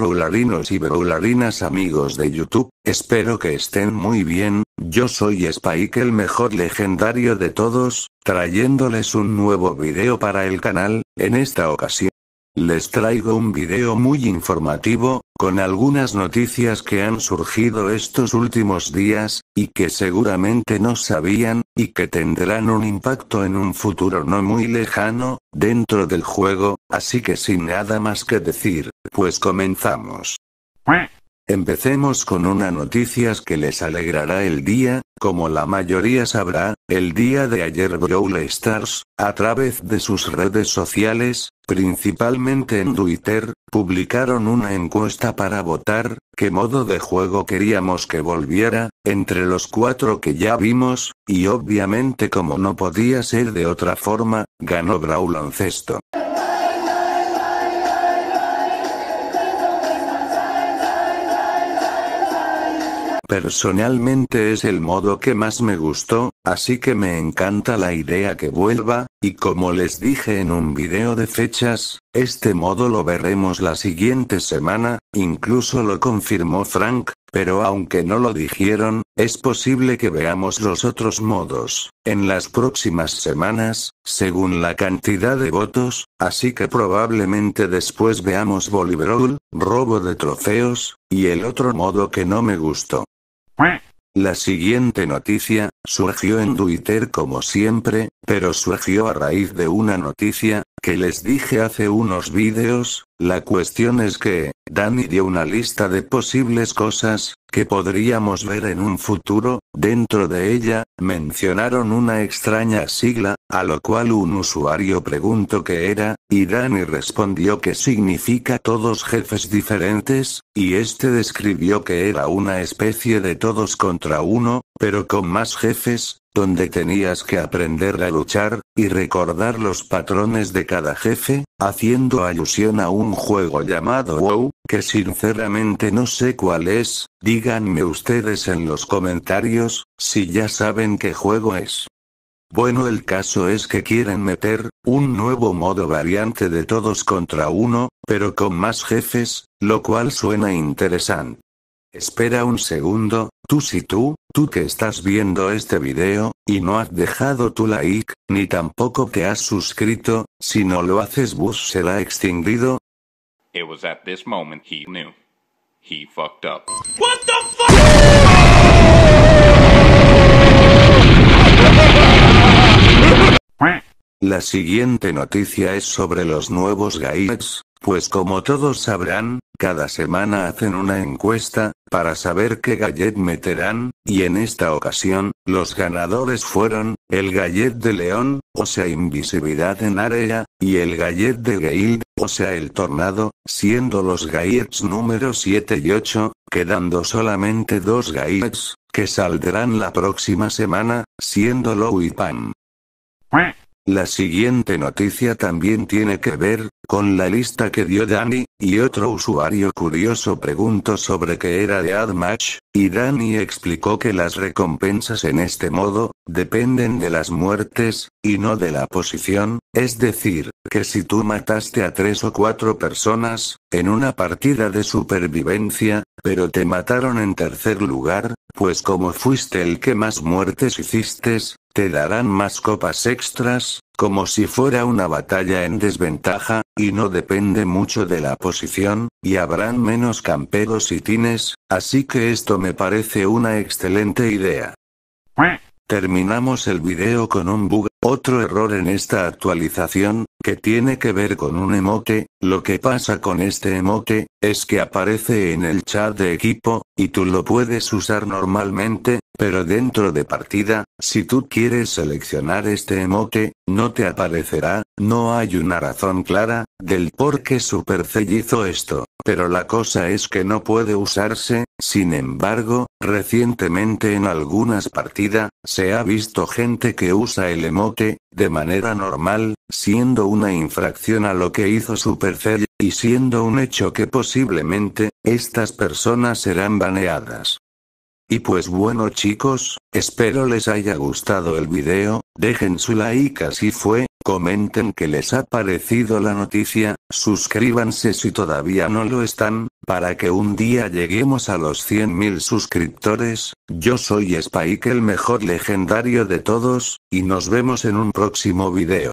Broularinos y Broularinas amigos de YouTube, espero que estén muy bien, yo soy Spike el mejor legendario de todos, trayéndoles un nuevo video para el canal, en esta ocasión les traigo un video muy informativo, con algunas noticias que han surgido estos últimos días, y que seguramente no sabían, y que tendrán un impacto en un futuro no muy lejano, dentro del juego, así que sin nada más que decir, pues comenzamos. Empecemos con una noticias que les alegrará el día, como la mayoría sabrá, el día de ayer Brawl Stars, a través de sus redes sociales, principalmente en Twitter, publicaron una encuesta para votar, qué modo de juego queríamos que volviera, entre los cuatro que ya vimos, y obviamente como no podía ser de otra forma, ganó Brawl Personalmente es el modo que más me gustó, así que me encanta la idea que vuelva, y como les dije en un video de fechas, este modo lo veremos la siguiente semana, incluso lo confirmó Frank, pero aunque no lo dijeron, es posible que veamos los otros modos, en las próximas semanas, según la cantidad de votos, así que probablemente después veamos Bolly robo de trofeos, y el otro modo que no me gustó. La siguiente noticia, surgió en Twitter como siempre, pero surgió a raíz de una noticia, que les dije hace unos vídeos, la cuestión es que, Danny dio una lista de posibles cosas, que podríamos ver en un futuro, dentro de ella, mencionaron una extraña sigla, a lo cual un usuario preguntó qué era, y Danny respondió que significa todos jefes diferentes, y este describió que era una especie de todos contra uno, pero con más jefes, donde tenías que aprender a luchar, y recordar los patrones de cada jefe, haciendo alusión a un juego llamado WoW, que sinceramente no sé cuál es, díganme ustedes en los comentarios, si ya saben qué juego es. Bueno el caso es que quieren meter, un nuevo modo variante de todos contra uno, pero con más jefes, lo cual suena interesante. Espera un segundo, tú si tú, tú que estás viendo este video, y no has dejado tu like, ni tampoco te has suscrito, si no lo haces bus será extinguido. It was La siguiente noticia es sobre los nuevos guides pues como todos sabrán, cada semana hacen una encuesta, para saber qué gallet meterán, y en esta ocasión, los ganadores fueron, el gallet de león, o sea invisibilidad en área, y el gallet de Gale, o sea el tornado, siendo los gallets número 7 y 8, quedando solamente dos gallets, que saldrán la próxima semana, siendo Low y Pam. La siguiente noticia también tiene que ver, con la lista que dio Dani, y otro usuario curioso preguntó sobre qué era de AdMatch, y Dani explicó que las recompensas en este modo, dependen de las muertes, y no de la posición, es decir, que si tú mataste a tres o cuatro personas, en una partida de supervivencia, pero te mataron en tercer lugar, pues como fuiste el que más muertes hiciste, te darán más copas extras, como si fuera una batalla en desventaja, y no depende mucho de la posición, y habrán menos campeos y tines, así que esto me parece una excelente idea. Terminamos el video con un bug, otro error en esta actualización, que tiene que ver con un emote, lo que pasa con este emote, es que aparece en el chat de equipo, y tú lo puedes usar normalmente, pero dentro de partida, si tú quieres seleccionar este emote, no te aparecerá, no hay una razón clara, del por qué Supercell hizo esto. Pero la cosa es que no puede usarse, sin embargo, recientemente en algunas partidas, se ha visto gente que usa el emote, de manera normal, siendo una infracción a lo que hizo Supercell, y siendo un hecho que posiblemente, estas personas serán baneadas. Y pues bueno chicos, espero les haya gustado el video, dejen su like así fue, comenten que les ha parecido la noticia, suscríbanse si todavía no lo están, para que un día lleguemos a los 100.000 suscriptores, yo soy Spike el mejor legendario de todos, y nos vemos en un próximo video.